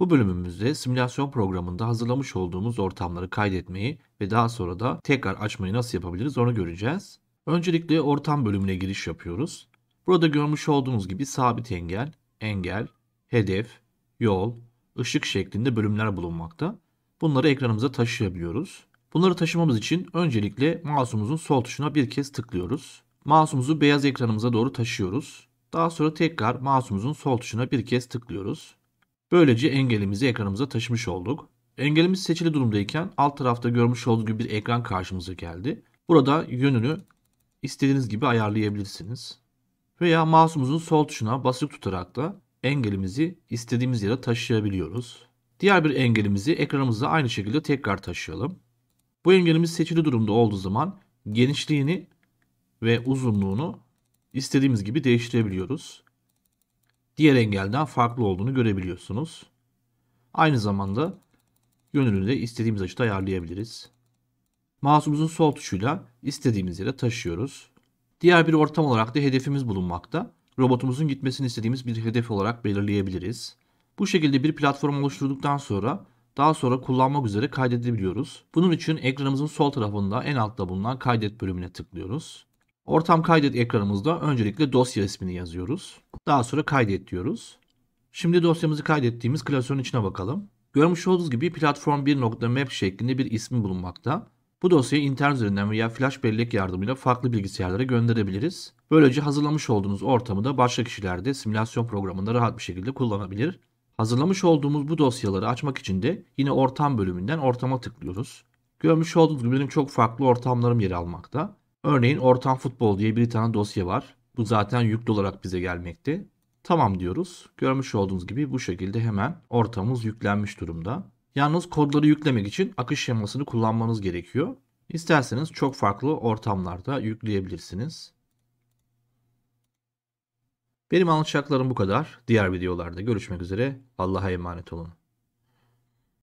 Bu bölümümüzde simülasyon programında hazırlamış olduğumuz ortamları kaydetmeyi ve daha sonra da tekrar açmayı nasıl yapabiliriz onu göreceğiz. Öncelikle ortam bölümüne giriş yapıyoruz. Burada görmüş olduğunuz gibi sabit engel, engel, hedef, yol, ışık şeklinde bölümler bulunmakta. Bunları ekranımıza taşıyabiliyoruz. Bunları taşımamız için öncelikle mouse'umuzun sol tuşuna bir kez tıklıyoruz. Mouse'umuzu beyaz ekranımıza doğru taşıyoruz. Daha sonra tekrar mouse'umuzun sol tuşuna bir kez tıklıyoruz. Böylece engelimizi ekranımıza taşımış olduk. Engelimiz seçili durumdayken alt tarafta görmüş olduğunuz gibi bir ekran karşımıza geldi. Burada yönünü istediğiniz gibi ayarlayabilirsiniz. Veya mouse'umuzun sol tuşuna basık tutarak da engelimizi istediğimiz yere taşıyabiliyoruz. Diğer bir engelimizi ekranımıza aynı şekilde tekrar taşıyalım. Bu engelimiz seçili durumda olduğu zaman genişliğini ve uzunluğunu istediğimiz gibi değiştirebiliyoruz diğer engelden farklı olduğunu görebiliyorsunuz. Aynı zamanda yönünü de istediğimiz açıda ayarlayabiliriz. Mouse'umuzun sol tuşuyla istediğimiz yere taşıyoruz. Diğer bir ortam olarak da hedefimiz bulunmakta. Robotumuzun gitmesini istediğimiz bir hedef olarak belirleyebiliriz. Bu şekilde bir platform oluşturduktan sonra daha sonra kullanmak üzere kaydedebiliyoruz. Bunun için ekranımızın sol tarafında en altta bulunan kaydet bölümüne tıklıyoruz. Ortam kaydet ekranımızda öncelikle dosya ismini yazıyoruz. Daha sonra kaydet diyoruz. Şimdi dosyamızı kaydettiğimiz klasörün içine bakalım. Görmüş olduğunuz gibi platform 1.map şeklinde bir ismi bulunmakta. Bu dosyayı internet üzerinden veya flash bellek yardımıyla farklı bilgisayarlara gönderebiliriz. Böylece hazırlamış olduğunuz ortamı da başka kişiler de simülasyon programında rahat bir şekilde kullanabilir. Hazırlamış olduğumuz bu dosyaları açmak için de yine ortam bölümünden ortama tıklıyoruz. Görmüş olduğunuz gibi benim çok farklı ortamlarım yer almakta. Örneğin ortam futbol diye bir tane dosya var. Bu zaten yüklü olarak bize gelmekte. Tamam diyoruz. Görmüş olduğunuz gibi bu şekilde hemen ortamımız yüklenmiş durumda. Yalnız kodları yüklemek için akış şemasını kullanmanız gerekiyor. İsterseniz çok farklı ortamlarda yükleyebilirsiniz. Benim anlatacaklarım bu kadar. Diğer videolarda görüşmek üzere. Allah'a emanet olun.